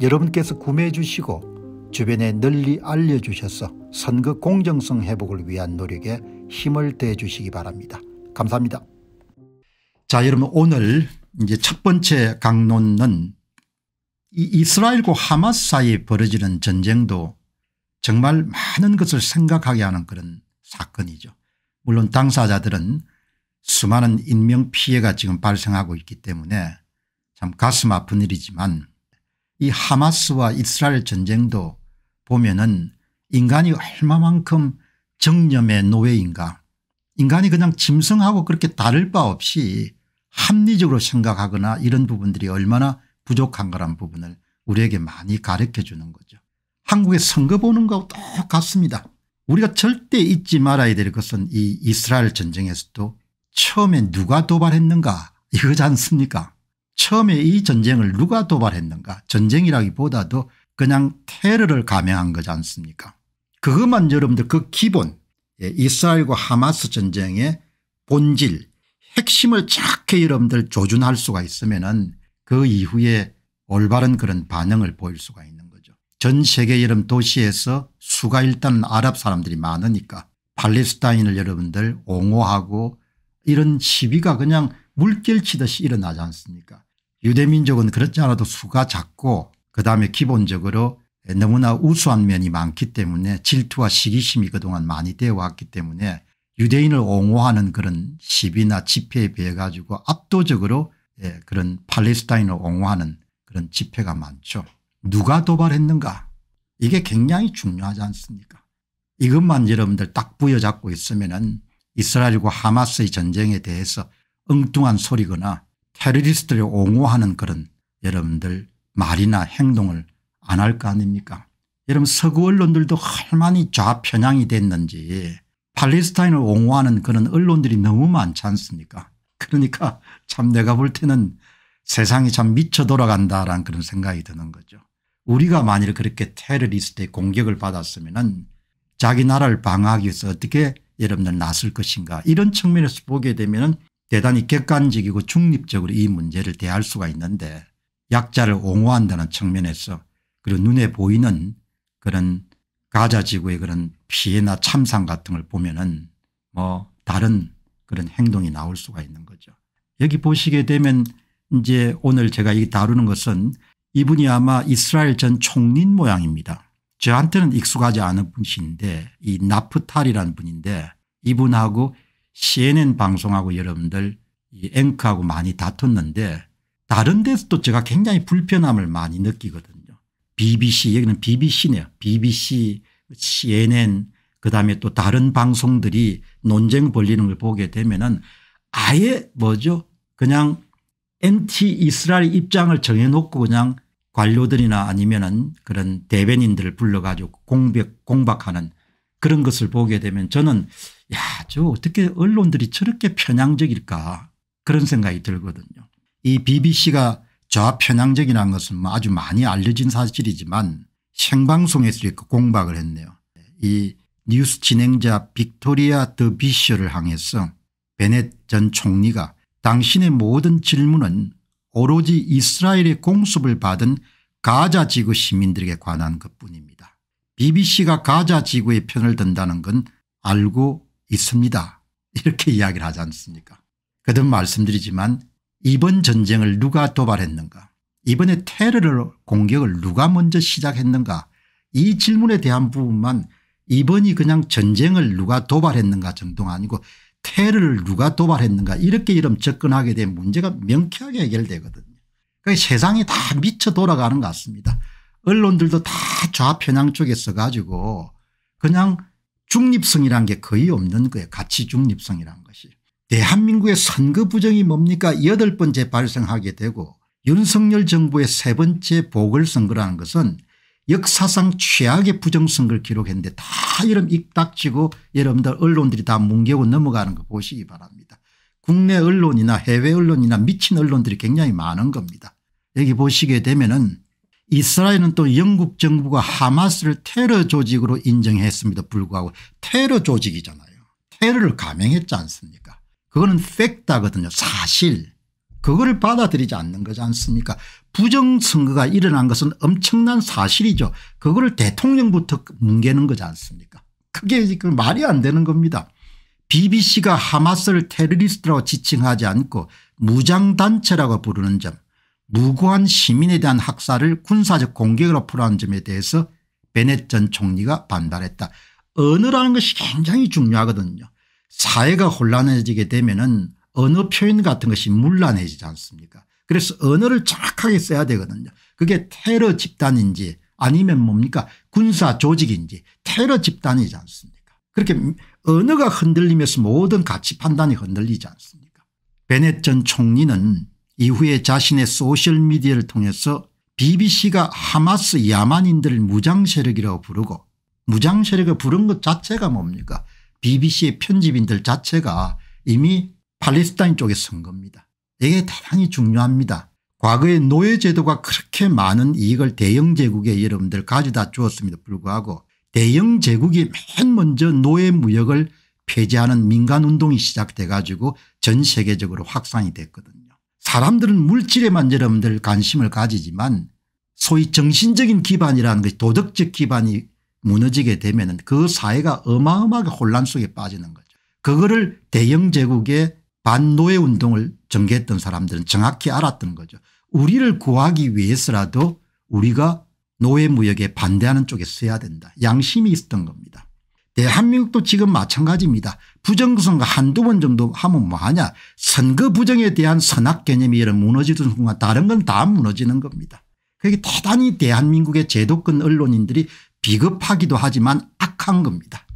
여러분께서 구매해 주시고 주변에 널리 알려주셔서 선거 공정성 회복을 위한 노력에 힘을 대 주시기 바랍니다. 감사합니다. 자 여러분 오늘 이제 첫 번째 강론은 이스라엘과 하마스 사이에 벌어지는 전쟁도 정말 많은 것을 생각하게 하는 그런 사건이죠. 물론 당사자들은 수많은 인명피해가 지금 발생하고 있기 때문에 참 가슴 아픈 일이지만 이 하마스와 이스라엘 전쟁도 보면은 인간이 얼마만큼 정념의 노예인가 인간이 그냥 짐승하고 그렇게 다를 바 없이 합리적으로 생각하거나 이런 부분들이 얼마나 부족한가란 부분을 우리에게 많이 가르쳐 주는 거죠. 한국의 선거 보는 거하고 똑같습니다. 우리가 절대 잊지 말아야 될 것은 이 이스라엘 전쟁에서도 처음에 누가 도발했는가 이거지 않습니까 처음에 이 전쟁을 누가 도발했는가 전쟁이라기보다도 그냥 테러를 감행한 거지 않습니까 그것만 여러분들 그 기본 예, 이스라엘과 하마스 전쟁의 본질 핵심을 정확 여러분들 조준할 수가 있으면 은그 이후에 올바른 그런 반응을 보일 수가 있는 거죠. 전 세계 여름 도시에서 수가 일단 아랍 사람들이 많으니까 팔레스타인을 여러분들 옹호하고 이런 시비가 그냥 물결치듯이 일어나지 않습니까 유대민족은 그렇지 않아도 수가 작고 그다음에 기본적으로 너무나 우수한 면이 많기 때문에 질투와 시기심이 그동안 많이 되어왔기 때문에 유대인을 옹호하는 그런 시비나 집회에 비해 가지고 압도적으로 예, 그런 팔레스타인을 옹호하는 그런 집회가 많죠. 누가 도발했는가 이게 굉장히 중요하지 않습니까 이것만 여러분들 딱 부여잡고 있으면 은 이스라엘과 하마스의 전쟁에 대해서 엉뚱한 소리거나 테러리스트를 옹호하는 그런 여러분들 말이나 행동을 안 할 거 아닙니까 여러분 서구 언론들도 얼마나 좌편향이 됐는지 팔레스타인을 옹호하는 그런 언론들이 너무 많지 않습니까 그러니까 참 내가 볼 때는 세상이 참 미쳐 돌아간다라는 그런 생각이 드는 거죠. 우리가 만일 그렇게 테러리스트의 공격을 받았으면 자기 나라를 방어하기 위해서 어떻게 여러분들 나설 것인가 이런 측면에서 보게 되면 대단히 객관적이고 중립적으로 이 문제를 대할 수가 있는데 약자를 옹호한다는 측면에서 그리고 눈에 보이는 그런 가자 지구의 그런 피해나 참상 같은 걸 보면은 뭐 다른 그런 행동이 나올 수가 있는 거죠. 여기 보시게 되면 이제 오늘 제가 이 다루는 것은 이분이 아마 이스라엘 전 총리인 모양입니다. 저한테는 익숙하지 않은 분이신데 이 나프탈이라는 분인데 이분하고 CNN 방송하고 여러분들 이 앵커하고 많이 다퉜는데 다른 데서도 제가 굉장히 불편함을 많이 느끼거든요. BBC 여기는 BBC네요. BBC, CNN 그다음에 또 다른 방송들이 논쟁 벌리는 걸 보게 되면은 아예 뭐죠 그냥 엔티 이스라엘 입장을 정해놓고 그냥 관료들이나 아니면은 그런 대변인들을 불러가지고 공백, 공박하는 그런 것을 보게 되면 저는 야, 저 어떻게 언론들이 저렇게 편향적일까 그런 생각이 들거든요. 이 BBC가 좌편향적이라는 것은 뭐 아주 많이 알려진 사실이지만 생방송에서 이렇게 공박을 했네요. 이 뉴스 진행자 빅토리아 더 비셔를 향해서 베넷 전 총리가 당신의 모든 질문은 오로지 이스라엘의 공습을 받은 가자 지구 시민들에게 관한 것뿐입니다. bbc가 가자 지구의 편을 든다는 건 알고 있습니다. 이렇게 이야기를 하지 않습니까 그듭 말씀드리지만 이번 전쟁을 누가 도발했는가 이번에 테러를 공격을 누가 먼저 시작했는가 이 질문에 대한 부분만 이번이 그냥 전쟁을 누가 도발했는가 정도가 아니고 테러를 누가 도발했는가 이렇게 이름 접근하게 되 문제가 명쾌하게 해결되거든요. 그러니까 세상이 다 미쳐 돌아가는 것 같습니다. 언론들도 다 좌편향 쪽에 써가지고 그냥 중립성이란 게 거의 없는 거예요. 가치 중립성이란 것이. 대한민국의 선거 부정이 뭡니까 여덟 번째 발생하게 되고 윤석열 정부의 세 번째 보궐선거라는 것은 역사상 최악의 부정선거를 기록했는데 다이름 입닥치고 여러분들 언론들이 다 뭉개고 넘어가는 거 보시기 바랍니다. 국내 언론이나 해외 언론이나 미친 언론들이 굉장히 많은 겁니다. 여기 보시게 되면 은 이스라엘은 또 영국 정부가 하마스를 테러 조직으로 인정했음에도 불구하고 테러 조직이잖아요. 테러를 감행했지 않습니까 그거는 팩트거든요. 사실. 그거를 받아들이지 않는 거지 않습니까 부정선거가 일어난 것은 엄청난 사실이죠. 그거를 대통령부터 뭉개는 거지 않습니까 그게 지금 말이 안 되는 겁니다. BBC가 하마스를 테러리스트라고 지칭하지 않고 무장단체라고 부르는 점 무고한 시민에 대한 학살을 군사적 공격으로 풀어한 점에 대해서 베넷 전 총리가 반발했다. 언어라는 것이 굉장히 중요하거든요. 사회가 혼란해지게 되면 은 언어 표현 같은 것이 문란해지지 않습니까 그래서 언어를 정확하게 써야 되거든요. 그게 테러 집단인지 아니면 뭡니까 군사 조직인지 테러 집단이지 않습니까 그렇게 언어가 흔들리면서 모든 가치 판단이 흔들리지 않습니까 베넷 전 총리는 이후에 자신의 소셜미디어를 통해서 bbc가 하마스 야만인들을 무장세력이라고 부르고 무장세력을 부른 것 자체가 뭡니까 bbc의 편집인들 자체가 이미 팔레스타인 쪽에 선 겁니다. 이게 대단히 중요합니다. 과거의 노예제도가 그렇게 많은 이익을 대영제국에 여러분들 가져다 주었음에도 불구하고 대영제국이 맨 먼저 노예무역을 폐지하는 민간운동이 시작돼 가지고 전 세계적으로 확산이 됐거든요. 사람들은 물질에만 여러분들 관심을 가지지만 소위 정신적인 기반이라는 것이 도덕적 기반이 무너지게 되면 그 사회가 어마어마하게 혼란 속에 빠지는 거죠. 그거를 대영 제국의 반노예 운동을 전개했던 사람들은 정확히 알았던 거죠. 우리를 구하기 위해서라도 우리가 노예 무역에 반대하는 쪽에 서야 된다. 양심이 있었던 겁니다. 대한민국도 예, 지금 마찬가지입니다. 부정선거 한두 번 정도 하면 뭐하냐 선거 부정에 대한 선악 개념이 이런 무너지던 순간 다른 건 다 무너지는 겁니다. 그게 대단히 대한민국의 제도권 언론인들이 비겁하기도 하지만 악한 겁니다.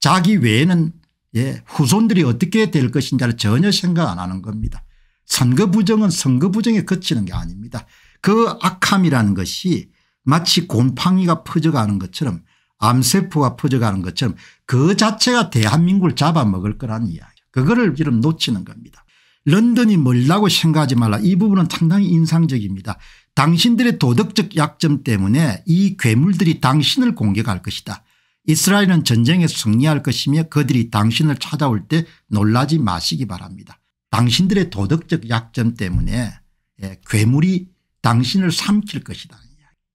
자기 외에는 예, 후손들이 어떻게 될 것인지를 전혀 생각 안 하는 겁니다. 선거 부정은 선거 부정에 그치는 게 아닙니다. 그 악함이라는 것이 마치 곰팡이가 퍼져가는 것처럼 암세포가 퍼져가는 것처럼 그 자체가 대한민국을 잡아먹을 거란 이야기 그거를 지금 놓치는 겁니다. 런던이 멀다고 생각하지 말라 이 부분은 상당히 인상적입니다. 당신들의 도덕적 약점 때문에 이 괴물들이 당신을 공격할 것이다. 이스라엘은 전쟁에 승리할 것이며 그들이 당신을 찾아올 때 놀라지 마시기 바랍니다. 당신들의 도덕적 약점 때문에 예, 괴물이 당신을 삼킬 것이다.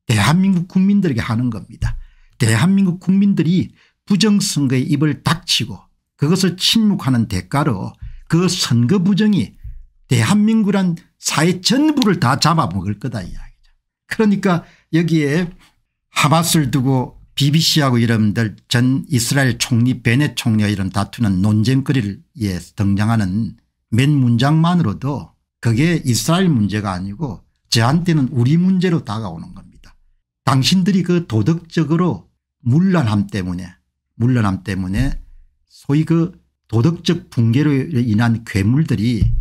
대한민국 국민들에게 하는 겁니다. 대한민국 국민들이 부정선거의 입을 닥치고 그것을 침묵하는 대가로 그 선거 부정이 대한민국란 이 사회 전부를 다 잡아먹을 거다 이야기죠. 그러니까 여기에 하마스를 두고 BBC하고 여러분들 전 이스라엘 총리 베넷 총리와 이런 다투는 논쟁거리를 위예 등장하는 맨 문장만으로도 그게 이스라엘 문제가 아니고 저한테는 우리 문제로 다가오는 겁니다. 당신들이 그 도덕적으로 물란함 때문에 물란함 때문에 소위 그 도덕적 붕괴로 인한 괴물들이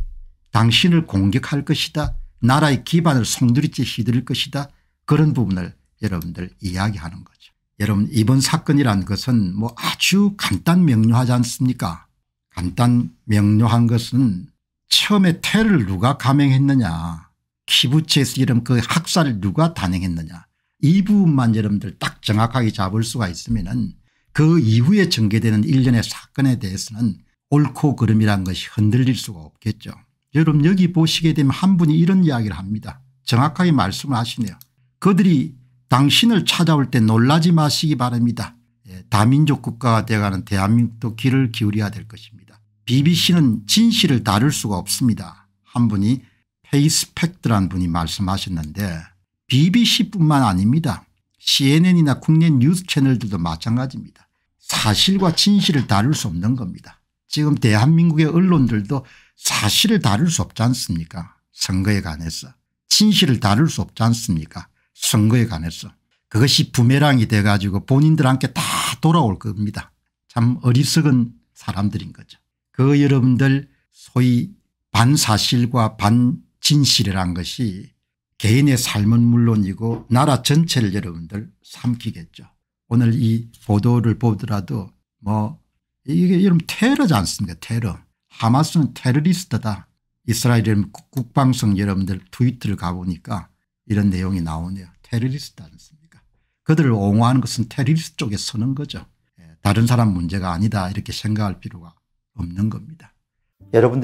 당신을 공격할 것이다 나라의 기반을 송두리째 휘두를 것이다 그런 부분을 여러분들 이야기하는 거죠. 여러분 이번 사건이란 것은 뭐 아주 간단 명료하지 않습니까 간단 명료한 것은 처음에 테를 누가 감행했느냐 키부츠에서 이름 그 학살을 누가 단행했느냐 이 부분만 여러분들 딱 정확하게 잡을 수가 있으면 은그 이후에 전개되는 일련의 사건에 대해서는 옳고 그름이란 것이 흔들릴 수가 없겠죠. 여러분 여기 보시게 되면 한 분이 이런 이야기를 합니다. 정확하게 말씀을 하시네요. 그들이 당신을 찾아올 때 놀라지 마시기 바랍니다. 예, 다민족 국가가 되어가는 대한민국도 귀를 기울여야 될 것입니다. BBC는 진실을 다룰 수가 없습니다. 한 분이 페이스펙트란 분이 말씀하셨는데 BBC뿐만 아닙니다. CNN이나 국내 뉴스 채널들도 마찬가지입니다. 사실과 진실을 다룰 수 없는 겁니다. 지금 대한민국의 언론들도 사실을 다룰 수 없지 않습니까 선거에 관해서 진실을 다룰 수 없지 않습니까 선거에 관해서 그것이 부메랑이 돼 가지고 본인들한테 다 돌아올 겁니다. 참 어리석은 사람들인 거죠. 그 여러분들 소위 반사실과 반진실이란 것이 개인의 삶은 물론이고 나라 전체를 여러분들 삼키겠죠. 오늘 이 보도를 보더라도 뭐 이게 여러분 테러지 않습니까 테러. 하마스는 테러리스트다. 이스라엘 국방성 여러분들 트위터를 가보니까 이런 내용이 나오네요. 테러리스트 않습니까 그들을 옹호하는 것은 테러리스트 쪽에 서는 거죠. 예, 다른 사람 문제가 아니다 이렇게 생각할 필요가 없는 겁니다.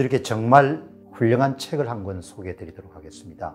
여러분들에게 정말 훌륭한 책을 한 권 소개해 드리도록 하겠습니다.